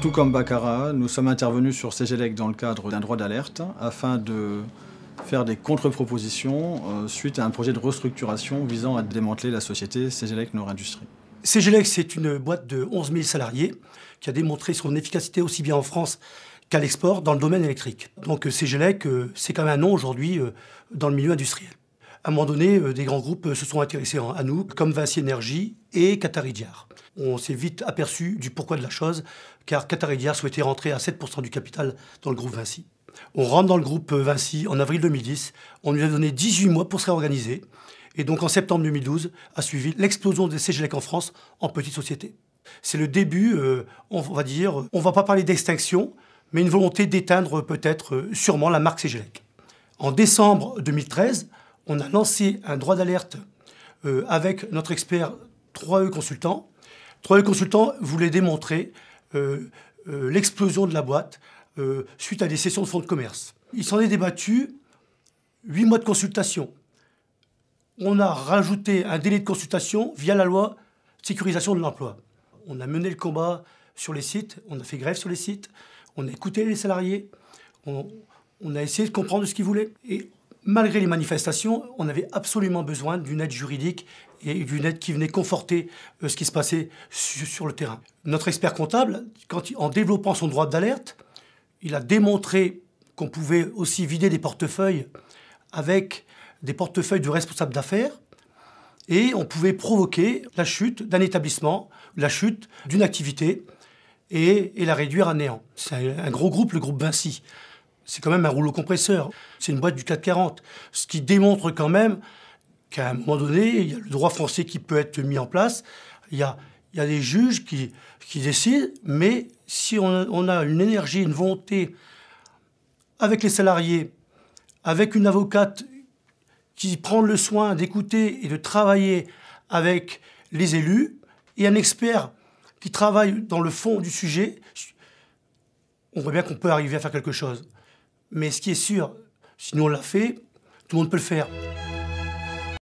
Tout comme Baccara, nous sommes intervenus sur CGLEC dans le cadre d'un droit d'alerte afin de faire des contre-propositions euh, suite à un projet de restructuration visant à démanteler la société CGLEC Nord Industrie. CGLEC, c'est une boîte de 11 000 salariés qui a démontré son efficacité aussi bien en France qu'à l'export dans le domaine électrique. Donc CGLEC, euh, euh, c'est quand même un nom aujourd'hui dans le milieu industriel. À un moment donné, des grands groupes se sont intéressés à nous, comme Vinci Energy, et Cataridiar. On s'est vite aperçu du pourquoi de la chose, car Qataridjar souhaitait rentrer à 7% du capital dans le groupe Vinci. On rentre dans le groupe Vinci en avril 2010. On lui a donné 18 mois pour se réorganiser. Et donc en septembre 2012 a suivi l'explosion des CGLEC en France en petite société. C'est le début, euh, on va dire, on va pas parler d'extinction, mais une volonté d'éteindre peut-être euh, sûrement la marque CGLEC. En décembre 2013, on a lancé un droit d'alerte euh, avec notre expert 3E e Consultants. voulaient Consultants démontrer euh, euh, l'explosion de la boîte euh, suite à des sessions de fonds de commerce. Il s'en est débattu 8 mois de consultation. On a rajouté un délai de consultation via la loi sécurisation de l'emploi. On a mené le combat sur les sites, on a fait grève sur les sites, on a écouté les salariés, on, a essayé de comprendre ce qu'ils voulaient. Et malgré les manifestations, on avait absolument besoin d'une aide juridique et d'une aide qui venait conforter euh, ce qui se passait sur le terrain. Notre expert comptable, en développant son droit d'alerte, il a démontré qu'on pouvait aussi vider des portefeuilles avec des portefeuilles de responsables d'affaires et on pouvait provoquer la chute d'un établissement, la chute d'une activité et, et, la réduire à néant. C'est un gros groupe, le groupe Vinci. C'est quand même un rouleau compresseur. C'est une boîte du 440. Ce qui démontre quand même qu'à un moment donné, il y a le droit français qui peut être mis en place. Il y a, il y a des juges qui, qui décident, mais si on a une énergie, une volonté avec les salariés, avec une avocate qui prend le soin d'écouter et de travailler avec les élus, et un expert qui travaille dans le fond du sujet, on voit bien qu'on peut arriver à faire quelque chose. Mais ce qui est sûr, si nous on l'a fait, tout le monde peut le faire.